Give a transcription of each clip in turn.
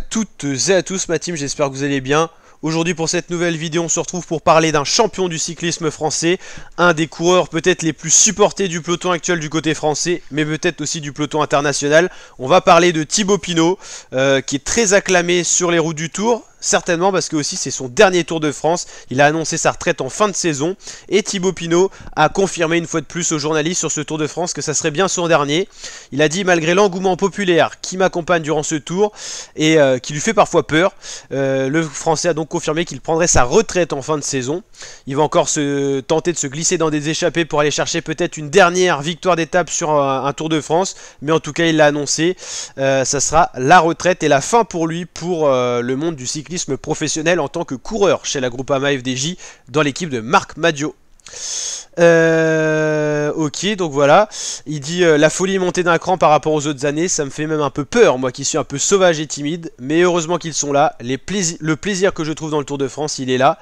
toutes et à tous ma team, j'espère que vous allez bien. Aujourd'hui pour cette nouvelle vidéo on se retrouve pour parler d'un champion du cyclisme français, un des coureurs peut-être les plus supportés du peloton actuel du côté français, mais peut-être aussi du peloton international. On va parler de Thibaut Pinot, euh, qui est très acclamé sur les routes du Tour, certainement parce que aussi c'est son dernier Tour de France. Il a annoncé sa retraite en fin de saison et Thibaut Pinot a confirmé une fois de plus aux journalistes sur ce Tour de France que ça serait bien son dernier. Il a dit malgré l'engouement populaire qui m'accompagne durant ce tour et euh, qui lui fait parfois peur, euh, le Français a donc confirmé qu'il prendrait sa retraite en fin de saison. Il va encore se tenter de se glisser dans des échappées pour aller chercher peut-être une dernière victoire d'étape sur un, Tour de France, mais en tout cas il l'a annoncé, euh, ça sera la retraite et la fin pour lui pour le monde du cycle professionnel en tant que coureur chez la Groupama FDJ dans l'équipe de Marc Maggio. Euh, ok, donc voilà. Il dit euh, la folie est montée d'un cran par rapport aux autres années. Ça me fait même un peu peur, moi qui suis un peu sauvage et timide. Mais heureusement qu'ils sont là. Les le plaisir que je trouve dans le Tour de France, il est là.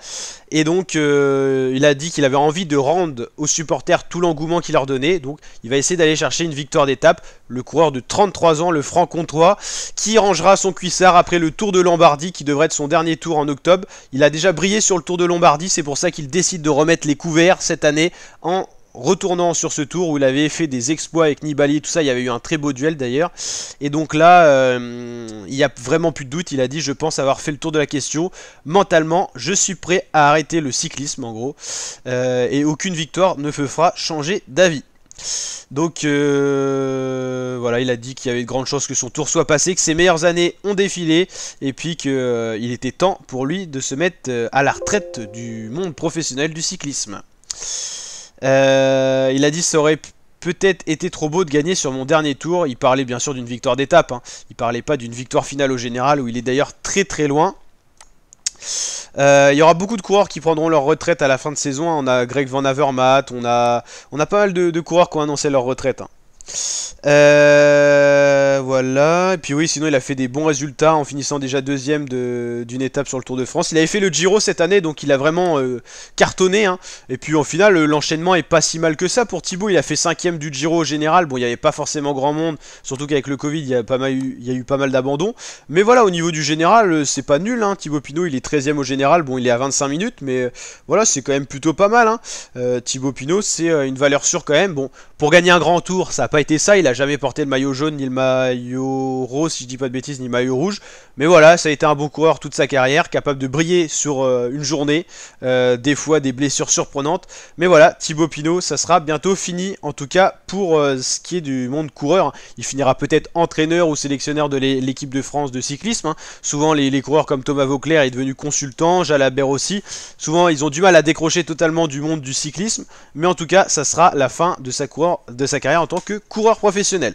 Et donc, euh, il a dit qu'il avait envie de rendre aux supporters tout l'engouement qu'il leur donnait. Donc, il va essayer d'aller chercher une victoire d'étape. Le coureur de 33 ans, le franc-comtois, qui rangera son cuissard après le Tour de Lombardie, qui devrait être son dernier tour en octobre. Il a déjà brillé sur le Tour de Lombardie, c'est pour ça qu'il décide de remettre les couverts cette année en retournant sur ce tour où il avait fait des exploits avec Nibali, tout ça, il y avait eu un très beau duel d'ailleurs. Et donc là, euh, il n'y a vraiment plus de doute, il a dit je pense avoir fait le tour de la question. Mentalement, je suis prêt à arrêter le cyclisme en gros. Euh, et aucune victoire ne fera changer d'avis. Donc euh, voilà, il a dit qu'il y avait de grandes chances que son tour soit passé, que ses meilleures années ont défilé, et puis qu'il était temps pour lui de se mettre à la retraite du monde professionnel du cyclisme. Euh, il a dit ça aurait peut-être été trop beau de gagner sur mon dernier tour. Il parlait bien sûr d'une victoire d'étape. Hein. Il parlait pas d'une victoire finale au général où il est d'ailleurs très très loin. Euh, il y aura beaucoup de coureurs qui prendront leur retraite à la fin de saison. Hein. On a Greg Van Avermaet, on a, on a pas mal de, coureurs qui ont annoncé leur retraite. Hein. Euh, voilà. Et puis oui, sinon il a fait des bons résultats en finissant déjà deuxième d'une étape sur le Tour de France. Il avait fait le Giro cette année, donc il a vraiment euh, cartonné. Hein. Et puis en final, euh, l'enchaînement est pas si mal que ça pour Thibaut. Il a fait cinquième du Giro au général. Bon, il n'y avait pas forcément grand monde, surtout qu'avec le Covid, il y a pas mal eu, il y a eu pas mal d'abandons. Mais voilà, au niveau du général, c'est pas nul. Hein. Thibaut Pinot, il est 13 au général. Bon, il est à 25 minutes, mais voilà, c'est quand même plutôt pas mal. Hein. Thibaut Pinot, c'est une valeur sûre quand même. Bon, pour gagner un grand tour, ça a pas été ça. Il a jamais porté le maillot jaune, ni le maillot rose, si je dis pas de bêtises, ni le maillot rouge. Mais voilà, ça a été un bon coureur toute sa carrière, capable de briller sur euh, une journée, euh, des fois des blessures surprenantes. Mais voilà, Thibaut Pinot, ça sera bientôt fini, en tout cas pour euh, ce qui est du monde coureur. Hein. Il finira peut-être entraîneur ou sélectionneur de l'équipe de France de cyclisme. Hein. Souvent, les, coureurs comme Thomas Vauclair est devenu consultant, Jalabert aussi. Souvent, ils ont du mal à décrocher totalement du monde du cyclisme. Mais en tout cas, ça sera la fin de sa, coureur, de sa carrière en tant que coureur professionnel.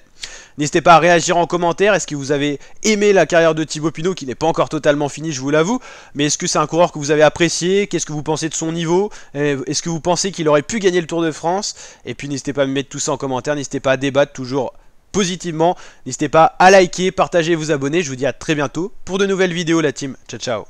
N'hésitez pas à réagir en commentaire. Est-ce que vous avez aimé la carrière de Thibaut Pinot qui n'est pas encore totalement finie, je vous l'avoue. Mais est-ce que c'est un coureur que vous avez apprécié Qu'est-ce que vous pensez de son niveau euh, Est-ce que vous pensez qu'il aurait pu gagner le Tour de France Et puis n'hésitez pas à me mettre tout ça en commentaire. N'hésitez pas à débattre toujours positivement. N'hésitez pas à liker, partager et vous abonner. Je vous dis à très bientôt pour de nouvelles vidéos la team. Ciao ciao